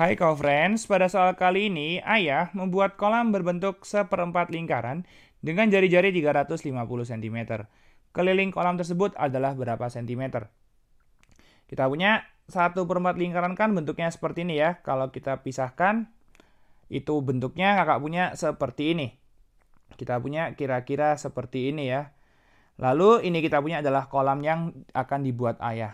Hai kau friends pada soal kali ini ayah membuat kolam berbentuk seperempat lingkaran dengan jari-jari 350 cm. Keliling kolam tersebut adalah berapa cm? Kita punya satu perempat lingkaran kan bentuknya seperti ini ya. Kalau kita pisahkan, itu bentuknya kakak punya seperti ini. Kita punya kira-kira seperti ini ya. Lalu ini kita punya adalah kolam yang akan dibuat ayah.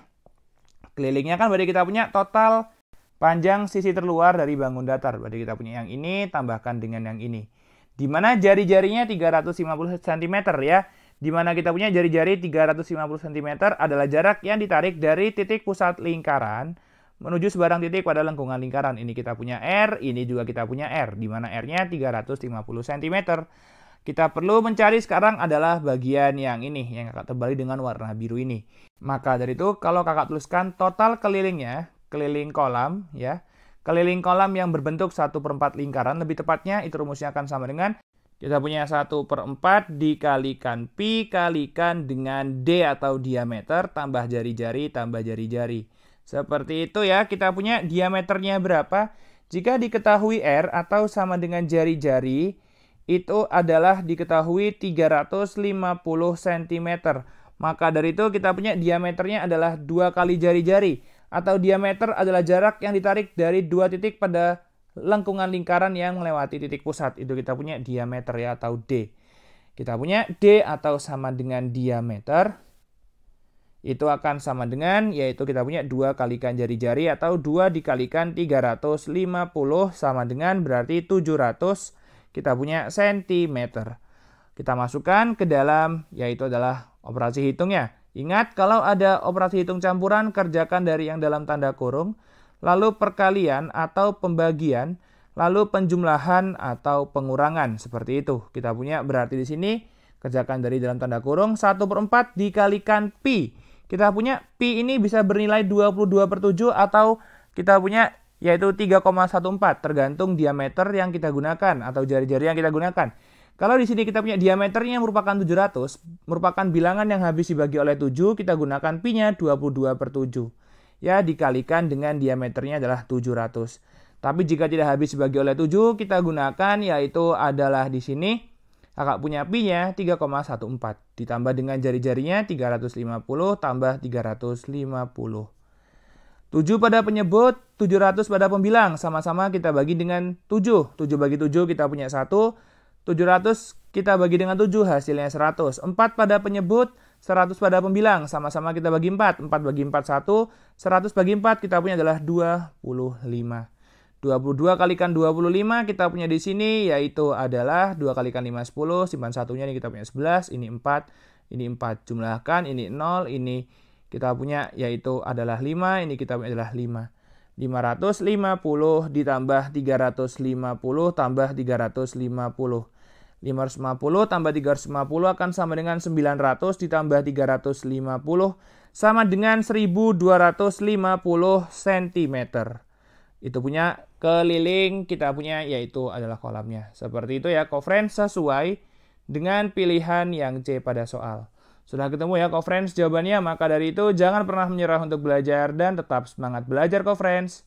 Kelilingnya kan berarti kita punya total Panjang sisi terluar dari bangun datar. Berarti kita punya yang ini, tambahkan dengan yang ini. Dimana jari-jarinya 350 cm ya. Dimana kita punya jari-jari 350 cm adalah jarak yang ditarik dari titik pusat lingkaran menuju sebarang titik pada lengkungan lingkaran. Ini kita punya R, ini juga kita punya R, Dimana R-nya 350 cm. Kita perlu mencari sekarang adalah bagian yang ini, yang kakak tebali dengan warna biru ini. Maka dari itu, kalau kakak tuliskan total kelilingnya, keliling kolam ya. Keliling kolam yang berbentuk 1 per 4 lingkaran, lebih tepatnya itu rumusnya akan sama dengan kita punya 1 per 4 dikalikan pi kalikan dengan d atau diameter tambah jari-jari tambah jari-jari. Seperti itu ya, kita punya diameternya berapa? Jika diketahui R atau sama dengan jari-jari, itu adalah diketahui 350 cm. Maka dari itu kita punya diameternya adalah dua kali jari-jari atau diameter adalah jarak yang ditarik dari dua titik pada lengkungan lingkaran yang melewati titik pusat. Itu kita punya diameter ya atau D. Kita punya D atau sama dengan diameter. Itu akan sama dengan yaitu kita punya 2 kalikan jari-jari atau dua dikalikan 350 sama dengan berarti 700 kita punya sentimeter. Kita masukkan ke dalam yaitu adalah operasi hitungnya. Ingat, kalau ada operasi hitung campuran, kerjakan dari yang dalam tanda kurung, lalu perkalian atau pembagian, lalu penjumlahan atau pengurangan. Seperti itu. Kita punya berarti di sini, kerjakan dari dalam tanda kurung, 1 per 4 dikalikan Pi. Kita punya Pi ini bisa bernilai 22 per 7 atau kita punya yaitu 3,14 tergantung diameter yang kita gunakan atau jari-jari yang kita gunakan. Kalau di sini kita punya diameternya merupakan 700, merupakan bilangan yang habis dibagi oleh 7, kita gunakan pi-nya 22 per 7. Ya, dikalikan dengan diameternya adalah 700. Tapi jika tidak habis dibagi oleh 7, kita gunakan yaitu adalah di sini kakak punya pi-nya 3,14. Ditambah dengan jari-jarinya 350 tambah 350. 7 pada penyebut, 700 pada pembilang. Sama-sama kita bagi dengan 7. 7 bagi 7 kita punya 1. 700 kita bagi dengan 7 hasilnya 100. 4 pada penyebut, 100 pada pembilang. Sama-sama kita bagi 4. 4 bagi 4 1, 100 bagi 4 kita punya adalah 25. 22 kalikan 25 kita punya di sini yaitu adalah 2 kalikan 5 10, simpan satunya ini kita punya 11, ini 4, ini 4. Jumlahkan ini 0, ini kita punya yaitu adalah 5, ini kita punya adalah 5. 550 ditambah 350 tambah 350. 550 tambah 350 akan sama dengan 900 ditambah 350 sama dengan 1250 cm. Itu punya keliling kita punya yaitu adalah kolamnya. Seperti itu ya co sesuai dengan pilihan yang C pada soal. Sudah ketemu ya kofrens jawabannya maka dari itu jangan pernah menyerah untuk belajar dan tetap semangat belajar kofrens.